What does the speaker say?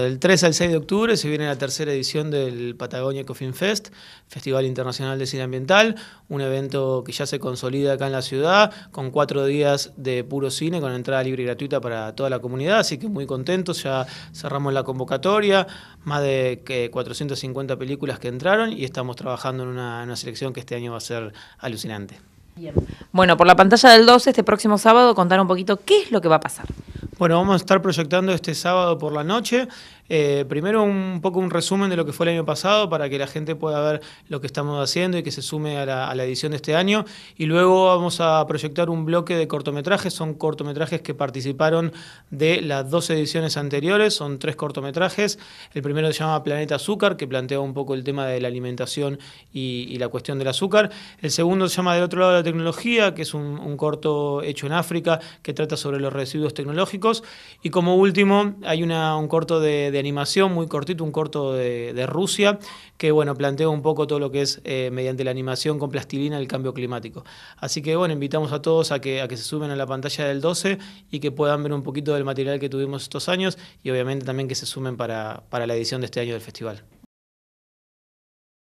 Del 3 al 6 de octubre se viene la tercera edición del Patagonia Coffin Fest, Festival Internacional de Cine Ambiental, un evento que ya se consolida acá en la ciudad, con cuatro días de puro cine, con entrada libre y gratuita para toda la comunidad, así que muy contentos, ya cerramos la convocatoria, más de 450 películas que entraron y estamos trabajando en una, selección que este año va a ser alucinante. Bueno, por la pantalla del 12, este próximo sábado, contar un poquito qué es lo que va a pasar. Bueno, vamos a estar proyectando este sábado por la noche. Eh, primero un poco un resumen de lo que fue el año pasado para que la gente pueda ver lo que estamos haciendo y que se sume a la, edición de este año. Y luego vamos a proyectar un bloque de cortometrajes. Son cortometrajes que participaron de las dos ediciones anteriores. Son tres cortometrajes. El primero se llama Planeta Azúcar, que plantea un poco el tema de la alimentación y, la cuestión del azúcar. El segundo se llama Del otro lado de la tecnología, que es un corto hecho en África que trata sobre los residuos tecnológicos. Y como último, hay un corto de, animación, muy cortito, un corto de, Rusia, que bueno, plantea un poco todo lo que es eh, mediante la animación con plastilina el cambio climático. Así que bueno, invitamos a todos a que, se sumen a la pantalla del 12 y que puedan ver un poquito del material que tuvimos estos años y obviamente también que se sumen para la edición de este año del festival.